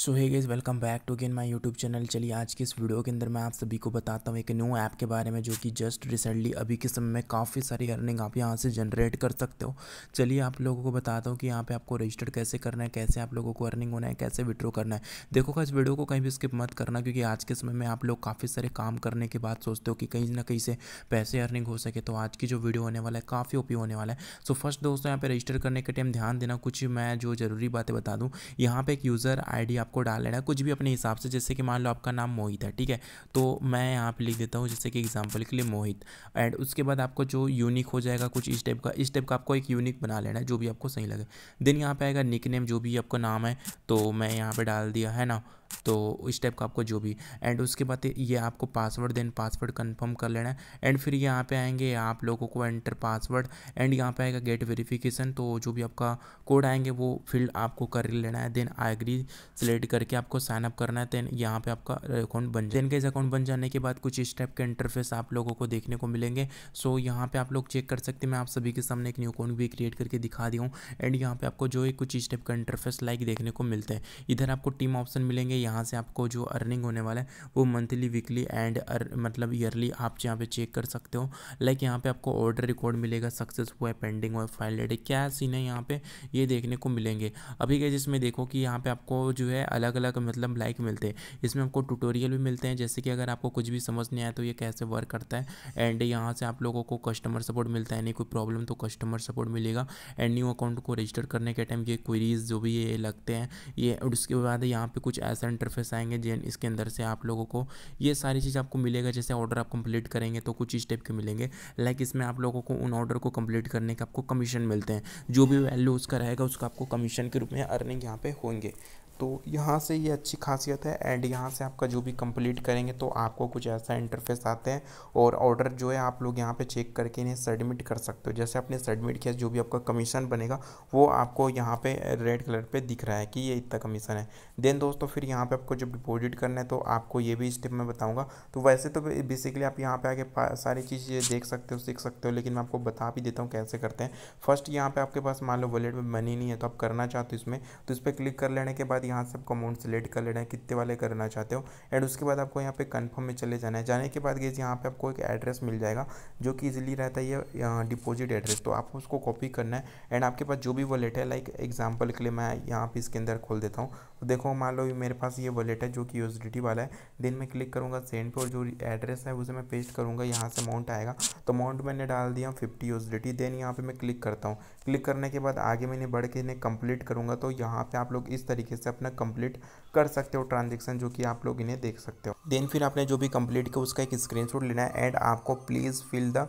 so hey guys welcome back to again my YouTube channel चलिए आज की इस वीडियो के अंदर मैं आप सभी को बताता हूँ एक न्यू ऐप के बारे में जो कि जस्ट रिसेंटली अभी के समय में काफ़ी सारी अर्निंग आप यहाँ से जनरेट कर सकते हो चलिए आप लोगों को बताता हूँ कि यहाँ पे आपको रजिस्टर कैसे करना है कैसे आप लोगों को अर्निंग होना है कैसे विड्रो करना है देखो इस वीडियो को कहीं भी स्किप मत करना क्योंकि आज के समय में आप लोग काफ़ी सारे काम करने के बाद सोचते हो कि कहीं ना कहीं से पैसे अर्निंग हो सके तो आज की जो वीडियो होने वाला है काफ़ी ओपी होने वाला है सो फर्स्ट दोस्तों यहाँ पर रजिस्टर करने के टाइम ध्यान देना कुछ मैं जो ज़रूरी बातें बता दूँ यहाँ पर एक यूज़र आई आपको डाल लेना है कुछ भी अपने हिसाब से जैसे कि मान लो आपका नाम मोहित है ठीक है तो मैं यहाँ पर लिख देता हूँ जैसे कि एग्जाम्पल के लिए मोहित एंड उसके बाद आपको जो यूनिक हो जाएगा कुछ इस टाइप का इस टाइप का आपको एक यूनिक बना लेना है जो भी आपको सही लगे देन यहाँ पर आएगा निक जो भी आपका नाम है तो मैं यहाँ पर डाल दिया है ना तो इस टाइप का आपको जो भी एंड उसके बाद ये आपको पासवर्ड देन पासवर्ड कंफर्म कर लेना है एंड फिर यहाँ पे आएंगे आप लोगों को एंटर पासवर्ड एंड यहाँ पे आएगा गेट वेरिफिकेशन तो जो भी आपका कोड आएंगे वो फील्ड आपको कर लेना है देन आई एग्री सेलेक्ट करके आपको साइन अप करना है देन यहाँ पे आपका अकाउंट बन देन का अकाउंट बन जाने के बाद कुछ इस टाइप के इंटरफेस आप लोगों को देखने को मिलेंगे सो यहाँ पर आप लोग चेक कर सकते मैं आप सभी के सामने एक न्यू अकाउंट भी क्रिएट करके दिखा दी हूँ एंड यहाँ पे आपको जो है कुछ इस टाइप का इंटरफेस लाइक देखने को मिलता है इधर आपको टीम ऑप्शन मिलेंगे यहाँ से आपको जो अर्निंग होने वाला है वो मंथली वीकली एंड मतलब ईयरली आप यहाँ पे चेक कर सकते हो लाइक यहाँ पे आपको ऑर्डर रिकॉर्ड मिलेगा सक्सेस हुआ है पेंडिंग हुआ है फाइल डेड क्या सीन है यहाँ पे ये देखने को मिलेंगे अभी क्या जिसमें देखो कि यहाँ पे आपको जो है अलग अलग मतलब लाइक मिलते हैं इसमें आपको ट्यूटोरियल भी मिलते हैं जैसे कि अगर आपको कुछ भी समझ नहीं आया तो ये कैसे वर्क करता है एंड यहाँ से आप लोगों को कस्टमर सपोर्ट मिलता है नहीं कोई प्रॉब्लम तो कस्टमर सपोर्ट मिलेगा एंड न्यू अकाउंट को रजिस्टर करने के टाइम ये क्वेरीज जो भी ये लगते हैं ये उसके बाद यहाँ पे कुछ ऐसा इंटरफेस आएंगे जे इसके अंदर से आप लोगों को ये सारी चीज़ आपको मिलेगा जैसे ऑर्डर आप कंप्लीट करेंगे तो कुछ इस टाइप के मिलेंगे लाइक इसमें आप लोगों को उन ऑर्डर को कंप्लीट करने के आपको कमीशन मिलते हैं जो भी वैल्यू उसका रहेगा उसका आपको कमीशन के रूप में अर्निंग यहाँ पे होंगे तो यहाँ से ये अच्छी खासियत है एंड यहाँ से आपका जो भी कंप्लीट करेंगे तो आपको कुछ ऐसा इंटरफेस आते हैं और ऑर्डर जो है आप लोग यहाँ पे चेक करके इन्हें सबमिट कर सकते हो जैसे आपने सबमिट किया जो भी आपका कमीशन बनेगा वो आपको यहाँ पे रेड कलर पे दिख रहा है कि ये इतना कमीशन है देन दोस्तों फिर यहाँ पर आपको जब डिपोजिट करना है तो आपको ये भी स्टेप मैं बताऊँगा तो वैसे तो बेसिकली आप यहाँ पर आके सारी चीज़ देख सकते हो सीख सकते हो लेकिन मैं आपको बता भी देता हूँ कैसे करते हैं फर्स्ट यहाँ पर आपके पास मान लो वॉलेट में मनी नहीं है तो आप करना चाहते हो इसमें तो इस पर क्लिक कर लेने के बाद बाद यहाँ से आपको अमाउंट सेलेक्ट कर लेना है कितने वाले करना चाहते हो एंड उसके बाद आपको यहाँ पे कंफर्म में चले जाना है जाने के बाद गेज यहाँ पे आपको एक एड्रेस मिल जाएगा जो कि ईजिली रहता है ये डिपोजिट एड्रेस तो आपको उसको कॉपी करना है एंड आपके पास जो भी वॉलेट है लाइक एग्जाम्पल के लिए मैं यहाँ पर इसके अंदर खोल देता हूँ तो देखो मान लो मेरे पास ये वॉलेट है जो कि यूज वाला है दिन में क्लिक करूँगा सेंड पर जो एड्रेस है उसे मैं पेस्ट करूँगा यहाँ से अमाउंट आएगा तो अमाउंट मैंने डाल दिया फिफ्टी यूजडिटी देन यहाँ पर मैं क्लिक करता हूँ क्लिक करने के बाद आगे मैंने बढ़ के इन्हें कंप्लीट करूँगा तो यहाँ पर आप लोग इस तरीके से अपना कंप्लीट कर सकते हो ट्रांजेक्शन जो कि आप लोग इन्हें देख सकते हो देन फिर आपने जो भी कंप्लीट किया उसका एक स्क्रीनशॉट लेना है एंड आपको प्लीज़ फिल द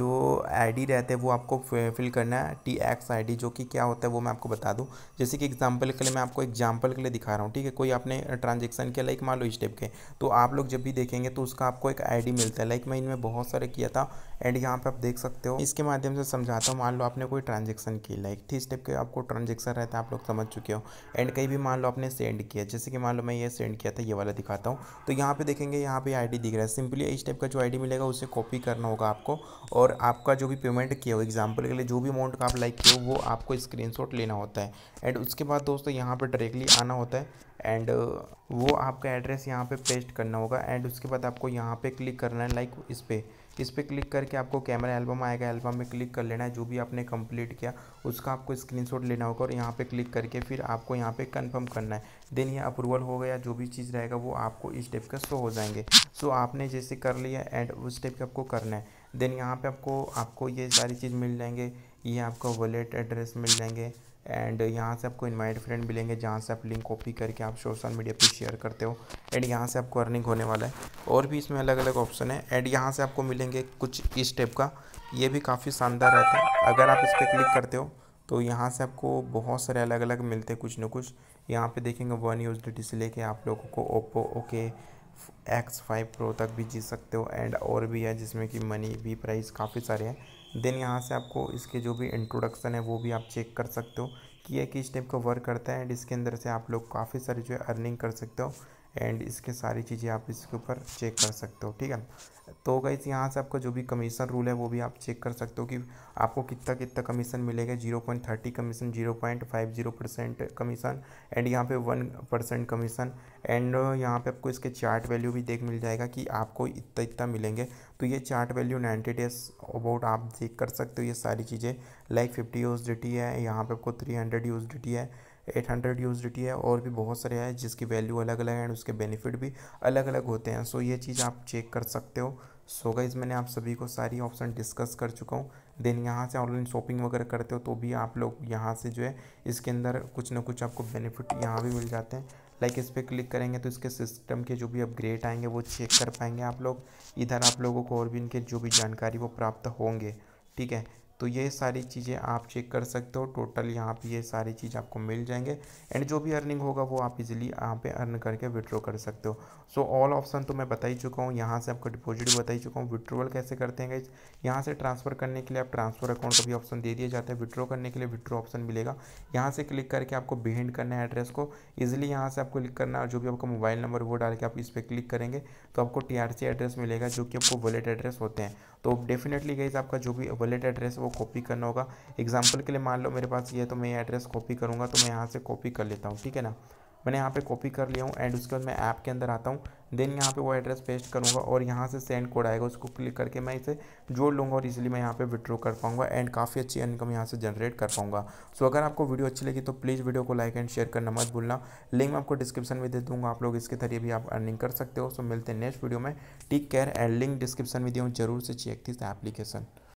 जो आईडी रहते हैं वो आपको फिल करना है टी एक्स आई जो कि क्या होता है वो मैं आपको बता दूँ जैसे कि एग्जाम्पल के लिए मैं आपको एग्जाम्पल के लिए दिखा रहा हूँ ठीक है कोई आपने ट्रांजेक्शन किया लाइक मान लो स्टेप के तो आप लोग जब भी देखेंगे तो उसका आपको एक आई मिलता है लाइक मैं इनमें बहुत सारे किया था एंड यहाँ पर आप देख सकते हो इसके माध्यम से समझाता हूँ मान लो आपने कोई ट्रांजेक्शन की लाइक थी स्टेप के आपको ट्रांजेक्शन रहता है आप लोग समझ चुके हो एंड कहीं भी मान लो आपने सेंड किया जैसे कि मान लो मैं ये सेंड किया था ये वाला दिखाता हूँ तो यहाँ पे देखेंगे यहाँ पे आईडी दिख रहा है सिंपली इस टाइप का जो आईडी मिलेगा उसे कॉपी करना होगा आपको और आपका जो भी पेमेंट किया हो एग्जाम्पल के लिए जो भी अमाउंट का आप लाइक किया हो वो आपको स्क्रीन लेना होता है एंड उसके बाद दोस्तों यहाँ पर डायरेक्टली आना होता है एंड वो आपका एड्रेस यहाँ पर पेस्ट करना होगा एंड उसके बाद आपको यहाँ पे क्लिक करना है लाइक इस पर इस पर क्लिक करके आपको कैमरा एल्बम आएगा एल्बम में क्लिक कर लेना है जो भी आपने कंप्लीट किया उसका आपको स्क्रीनशॉट लेना होगा और यहाँ पे क्लिक करके फिर आपको यहाँ पे कंफर्म करना है देन ये अप्रूवल हो गया जो भी चीज़ रहेगा वो आपको इस टाइप का शो हो जाएंगे सो आपने जैसे कर लिया एड उस स्टेप का आपको करना है देन यहाँ पर आपको आपको ये सारी चीज़ मिल जाएंगे ये आपको वॉलेट एड्रेस मिल जाएंगे एंड यहाँ से आपको इनवाइट फ्रेंड मिलेंगे जहाँ से आप लिंक कॉपी करके आप सोशल मीडिया पे शेयर करते हो एंड यहाँ से आपको अर्निंग होने वाला है और भी इसमें अलग अलग ऑप्शन है एंड यहाँ से आपको मिलेंगे कुछ इस टाइप का ये भी काफ़ी शानदार रहता है अगर आप इस पर क्लिक करते हो तो यहाँ से आपको बहुत सारे अलग अलग मिलते हैं कुछ ना कुछ यहाँ पर देखेंगे वन यूज से के आप लोगों को Oppo okay X five pro तक भी जीत सकते हो एंड और भी है जिसमें कि मनी भी प्राइस काफ़ी सारे हैं देन यहाँ से आपको इसके जो भी इंट्रोडक्शन है वो भी आप चेक कर सकते हो कि यह किस टाइप का वर्क करता है एंड इसके अंदर से आप लोग काफ़ी सारी जो है अर्निंग कर सकते हो एंड इसके सारी चीज़ें आप इसके ऊपर चेक कर सकते हो ठीक है तो इस यहाँ से आपका जो भी कमीशन रूल है वो भी आप चेक कर सकते हो कि आपको कितना कितना कमीशन मिलेगा zero point thirty commission zero point five zero percent commission and यहाँ पे वन परसेंट कमीशन एंड यहाँ पे आपको इसके चार्ट वैल्यू भी देख मिल जाएगा कि आपको इतना इतना मिलेंगे तो ये chart value ninety days about आप देख कर सकते हो ये सारी चीज़ें लाइक फिफ्टी यूज है यहाँ पर आपको थ्री हंड्रेड है एट हंड्रेड यूएसडीटी है और भी बहुत सारे हैं जिसकी वैल्यू अलग अलग है एंड उसके बेनिफिट भी अलग अलग होते हैं सो ये चीज़ आप चेक कर सकते हो सो so, गाइज मैंने आप सभी को सारी ऑप्शन डिस्कस कर चुका हूँ देन यहाँ से ऑनलाइन शॉपिंग वगैरह करते हो तो भी आप लोग यहाँ से जो है इसके अंदर कुछ ना कुछ आपको बेनिफिट यहाँ भी मिल जाते हैं लाइक like इस पर क्लिक करेंगे तो इसके सिस्टम के जो भी अपग्रेड आएंगे वो चेक कर पाएंगे आप लोग इधर आप लोगों को और भी इनके जो भी जानकारी वो प्राप्त होंगे ठीक है तो ये सारी चीज़ें आप चेक कर सकते हो टोटल यहाँ पे ये सारी चीज़ आपको मिल जाएंगे एंड जो भी अर्निंग होगा वो आप इजीली यहाँ पे अर्न करके विड्रॉ कर सकते हो सो ऑल ऑप्शन तो मैं बता ही चुका हूँ यहाँ से आपको डिपॉजिट भी बता ही चुका हूँ विड्रोवल कैसे करते हैं यहाँ से ट्रांसफ़र करने के लिए आप ट्रांसफ़र अकाउंट का भी ऑप्शन दे दिया जाता है विड्रॉ करने के लिए विड्रो ऑप्शन मिलेगा यहाँ से क्लिक करके आपको बिहेंड करना है एड्रेस को ईजिली यहाँ से आपको क्लिक करना है और जो भी आपका मोबाइल नंबर वो डाल के आप इस पर क्लिक करेंगे तो आपको टी एड्रेस मिलेगा जो कि आपको वॉलेट एड्रेस होते हैं तो डेफिनेटली गई आपका जो भी वॉलेट एड्रेस है वो कॉपी करना होगा एग्जाम्पल के लिए मान लो मेरे पास ये है तो मैं ये एड्रेस कॉपी करूँगा तो मैं यहाँ से कॉपी कर लेता हूँ ठीक है ना मैंने यहाँ पे कॉपी कर लिया हूँ एंड उसके बाद मैं ऐप के अंदर आता हूँ देन यहाँ पे वो एड्रेस पेस्ट करूँगा और यहाँ से सेंड कोड आएगा उसको क्लिक करके मैं इसे जोड़ लूँगा और इजीली मैं यहाँ पे विड्रॉ कर पाऊँगा एंड काफ़ी अच्छी इनकम यहाँ से जनरेट कर पाऊँगा सो so, अगर आपको वीडियो अच्छी लगी तो प्लीज़ वीडियो को लाइक एंड शेयर करना मत भूलना लिंक मैं आपको डिस्क्रिप्शन में दे दूँगा आप लोग इसके जरिए भी आप अर्निंग कर सकते हो सो so, मिलते हैं नेक्स्ट वीडियो में take care and link description में दे हूँ जरूर से चेक थी एप्लीकेशन